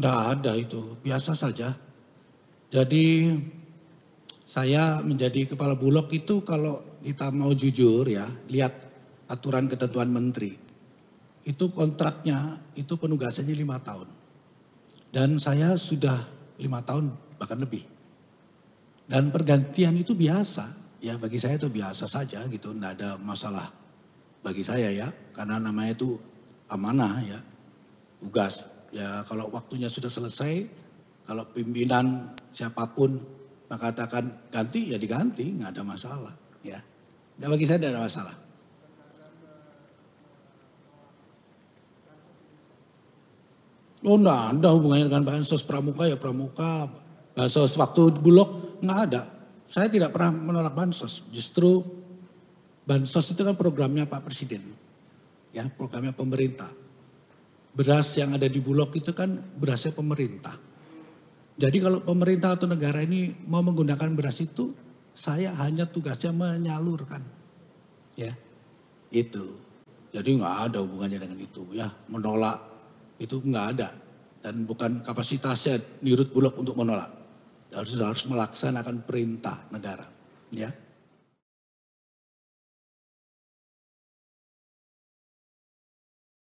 Tidak ada itu, biasa saja. Jadi saya menjadi kepala bulog itu kalau kita mau jujur ya, lihat aturan ketentuan menteri. Itu kontraknya, itu penugasannya lima tahun. Dan saya sudah lima tahun bahkan lebih. Dan pergantian itu biasa, ya bagi saya itu biasa saja gitu, tidak ada masalah bagi saya ya, karena namanya itu amanah ya, tugas. Ya kalau waktunya sudah selesai, kalau pimpinan siapapun mengatakan ganti ya diganti, nggak ada masalah. Ya, dan bagi saya tidak ada masalah. Oh enggak ada hubungannya dengan bansos pramuka ya pramuka. Bansos waktu bulog nggak ada. Saya tidak pernah menolak bansos. Justru bansos itu kan programnya Pak Presiden. Ya, programnya pemerintah beras yang ada di Bulog itu kan berasnya pemerintah. Jadi kalau pemerintah atau negara ini mau menggunakan beras itu, saya hanya tugasnya menyalurkan. Ya, itu. Jadi nggak ada hubungannya dengan itu. Ya, menolak itu nggak ada. Dan bukan kapasitasnya dirut Bulog untuk menolak. Harus, harus melaksanakan perintah negara. Ya,